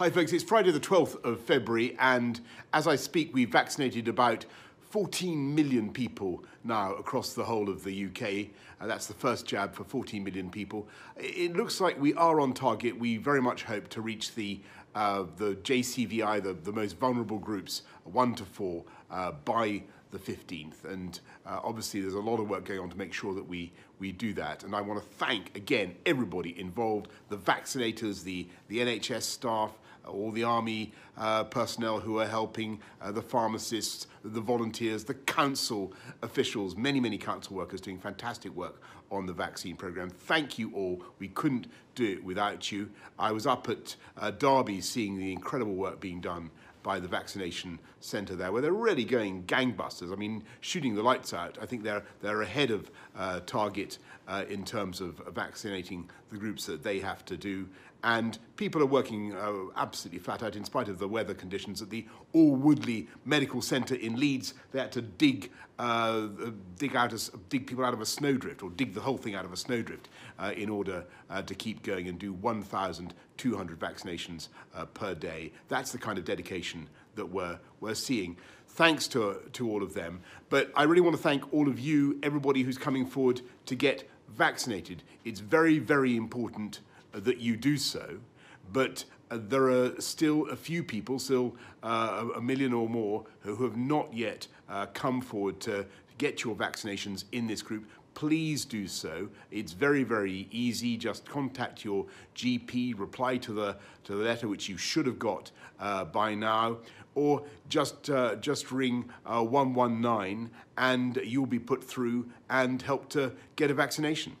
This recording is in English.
Hi, folks. It's Friday, the 12th of February, and as I speak, we've vaccinated about 14 million people now across the whole of the UK. Uh, that's the first jab for 14 million people. It looks like we are on target. We very much hope to reach the uh, the JCVI, the, the most vulnerable groups, one to four, uh, by the 15th. And uh, obviously, there's a lot of work going on to make sure that we, we do that. And I want to thank again everybody involved the vaccinators, the, the NHS staff, all the army uh, personnel who are helping, uh, the pharmacists, the volunteers, the council officials, many, many council workers doing fantastic work on the vaccine program. Thank you all. We couldn't do it without you. I was up at uh, Derby seeing the incredible work being done by the vaccination centre there, where they're really going gangbusters. I mean, shooting the lights out. I think they're they're ahead of uh, target uh, in terms of vaccinating the groups that they have to do, and people are working uh, absolutely flat out in spite of the weather conditions at the All Woodley Medical Centre in Leeds. They had to dig, uh, dig, out a, dig people out of a snowdrift or dig the whole thing out of a snowdrift uh, in order uh, to keep going and do 1,200 vaccinations uh, per day. That's the kind of dedication that we're, we're seeing. Thanks to, to all of them. But I really want to thank all of you, everybody who's coming forward to get vaccinated. It's very, very important that you do so, but uh, there are still a few people, still uh, a million or more, who have not yet uh, come forward to get your vaccinations in this group, please do so. It's very, very easy. Just contact your GP, reply to the, to the letter which you should have got uh, by now, or just, uh, just ring 119 and you'll be put through and help to get a vaccination.